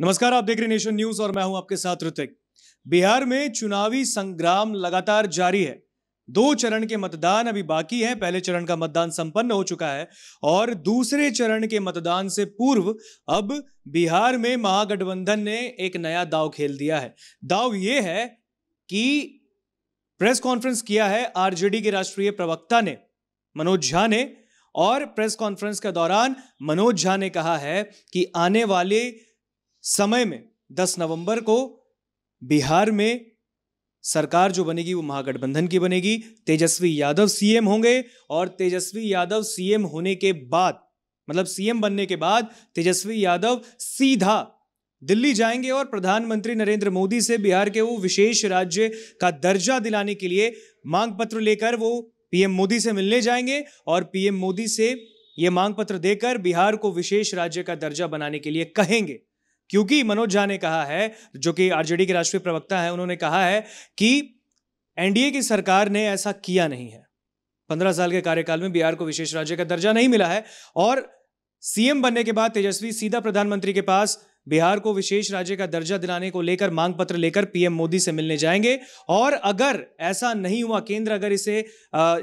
नमस्कार आप देख रहे नेशन न्यूज और मैं हूं आपके साथ ऋतिक बिहार में चुनावी संग्राम लगातार जारी है दो चरण के मतदान अभी बाकी है पहले चरण का मतदान संपन्न हो चुका है और दूसरे चरण के मतदान से पूर्व अब बिहार में महागठबंधन ने एक नया दाव खेल दिया है दाव ये है कि प्रेस कॉन्फ्रेंस किया है आरजेडी के राष्ट्रीय प्रवक्ता ने मनोज झा ने और प्रेस कॉन्फ्रेंस के दौरान मनोज झा ने कहा है कि आने वाले समय में 10 नवंबर को बिहार में सरकार जो बनेगी वो महागठबंधन की बनेगी तेजस्वी यादव सीएम होंगे और तेजस्वी यादव सीएम होने के बाद मतलब सीएम बनने के बाद तेजस्वी यादव सीधा दिल्ली जाएंगे और प्रधानमंत्री नरेंद्र मोदी से बिहार के वो विशेष राज्य का दर्जा दिलाने के लिए मांग पत्र लेकर वो पीएम मोदी से मिलने जाएंगे और पीएम मोदी से ये मांग पत्र देकर बिहार को विशेष राज्य का दर्जा बनाने के लिए कहेंगे क्योंकि मनोज झा ने कहा है जो कि आरजेडी के राष्ट्रीय प्रवक्ता है उन्होंने कहा है कि एनडीए की सरकार ने ऐसा किया नहीं है पंद्रह साल के कार्यकाल में बिहार को विशेष राज्य का दर्जा नहीं मिला है और सीएम बनने के बाद तेजस्वी सीधा प्रधानमंत्री के पास बिहार को विशेष राज्य का दर्जा दिलाने को लेकर मांग पत्र लेकर पीएम मोदी से मिलने जाएंगे और अगर ऐसा नहीं हुआ केंद्र अगर इसे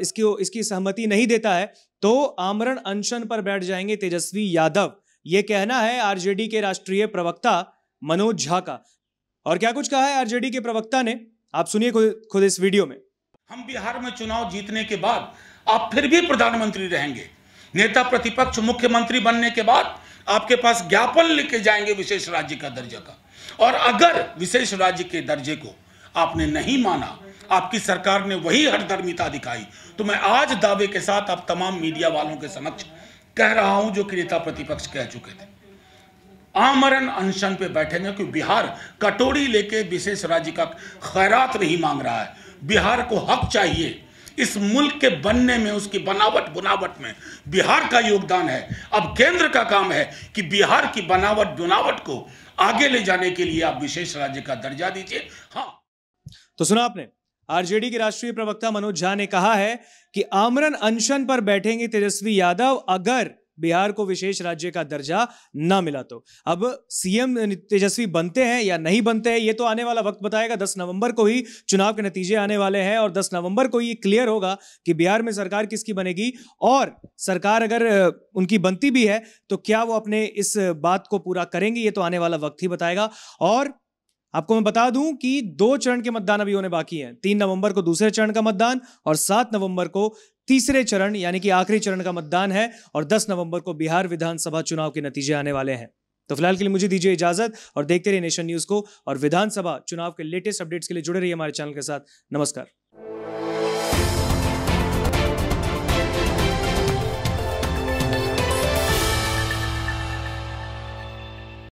इसकी इसकी सहमति नहीं देता है तो आमरण अनशन पर बैठ जाएंगे तेजस्वी यादव ये कहना है आरजेडी के राष्ट्रीय प्रवक्ता मनोज झा का और क्या कुछ कहा है आरजेडी के प्रवक्ता ने आप सुनिए खुद इस वीडियो में हम बिहार में चुनाव जीतने के बाद आप फिर भी प्रधानमंत्री रहेंगे नेता प्रतिपक्ष मुख्यमंत्री बनने के बाद आपके पास ज्ञापन लेके जाएंगे विशेष राज्य का दर्जा का और अगर विशेष राज्य के दर्जे को आपने नहीं माना आपकी सरकार ने वही हरधर्मिता दिखाई तो मैं आज दावे के साथ आप तमाम मीडिया वालों के समक्ष कह रहा हूं जो कि नेता प्रतिपक्ष कह चुके थे आमरण अनशन पे बैठेंगे क्योंकि बिहार कटोरी लेके विशेष राज्य का खैरात नहीं मांग रहा है बिहार को हक चाहिए इस मुल्क के बनने में उसकी बनावट बुनावट में बिहार का योगदान है अब केंद्र का काम है कि बिहार की बनावट बुनावट को आगे ले जाने के लिए आप विशेष राज्य का दर्जा दीजिए हाँ तो सुना आपने आरजेडी के राष्ट्रीय प्रवक्ता मनोज झा ने कहा है कि आमरण अनशन पर बैठेंगे तेजस्वी यादव अगर बिहार को विशेष राज्य का दर्जा ना मिला तो अब सीएम तेजस्वी बनते हैं या नहीं बनते हैं ये तो आने वाला वक्त बताएगा 10 नवंबर को ही चुनाव के नतीजे आने वाले हैं और 10 नवंबर को ये क्लियर होगा कि बिहार में सरकार किसकी बनेगी और सरकार अगर उनकी बनती भी है तो क्या वो अपने इस बात को पूरा करेंगे ये तो आने वाला वक्त ही बताएगा और आपको मैं बता दूं कि दो चरण के मतदान अभी होने बाकी हैं तीन नवंबर को दूसरे चरण का मतदान और सात नवंबर को तीसरे चरण यानी कि आखिरी चरण का मतदान है और दस नवंबर को बिहार विधानसभा चुनाव के नतीजे आने वाले हैं तो फिलहाल के लिए मुझे दीजिए इजाजत और देखते रहिए नेशन न्यूज को और विधानसभा चुनाव के लेटेस्ट अपडेट्स के लिए जुड़े रहिए हमारे चैनल के साथ नमस्कार